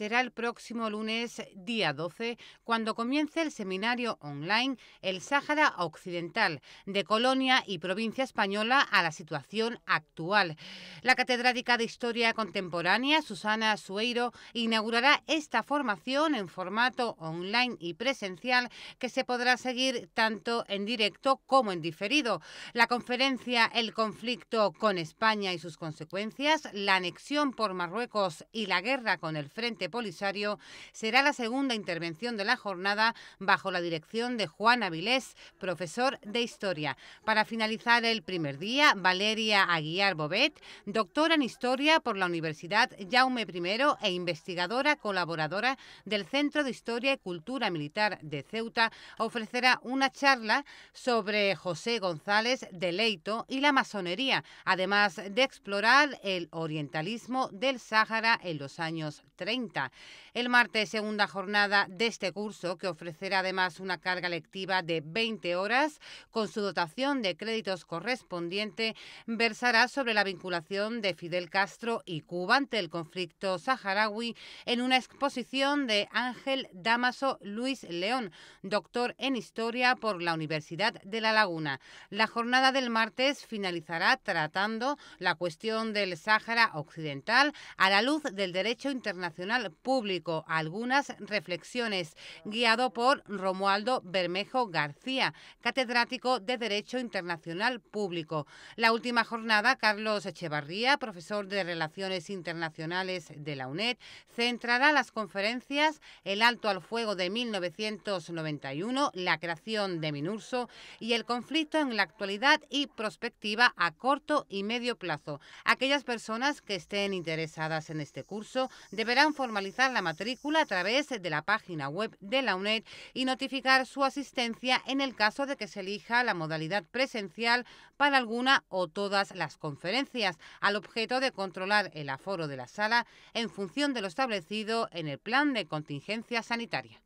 será el próximo lunes, día 12, cuando comience el seminario online El Sáhara Occidental, de Colonia y Provincia Española a la situación actual. La catedrática de Historia Contemporánea, Susana Sueiro, inaugurará esta formación en formato online y presencial que se podrá seguir tanto en directo como en diferido. La conferencia El conflicto con España y sus consecuencias, la anexión por Marruecos y la guerra con el Frente Polisario, será la segunda intervención de la jornada bajo la dirección de Juan Avilés, profesor de Historia. Para finalizar el primer día, Valeria Aguiar Bobet, doctora en Historia por la Universidad Jaume I e investigadora colaboradora del Centro de Historia y Cultura Militar de Ceuta, ofrecerá una charla sobre José González de Leito y la masonería, además de explorar el orientalismo del Sáhara en los años 30. El martes, segunda jornada de este curso, que ofrecerá además una carga lectiva de 20 horas, con su dotación de créditos correspondiente, versará sobre la vinculación de Fidel Castro y Cuba ante el conflicto saharaui en una exposición de Ángel Damaso Luis León, doctor en historia por la Universidad de La Laguna. La jornada del martes finalizará tratando la cuestión del Sáhara Occidental a la luz del derecho internacional público. Algunas reflexiones, guiado por Romualdo Bermejo García, catedrático de Derecho Internacional Público. La última jornada, Carlos Echevarría, profesor de Relaciones Internacionales de la UNED, centrará las conferencias El alto al fuego de 1991, la creación de Minurso y el conflicto en la actualidad y prospectiva a corto y medio plazo. Aquellas personas que estén interesadas en este curso deberán formar formalizar la matrícula a través de la página web de la UNED y notificar su asistencia en el caso de que se elija la modalidad presencial para alguna o todas las conferencias, al objeto de controlar el aforo de la sala en función de lo establecido en el plan de contingencia sanitaria.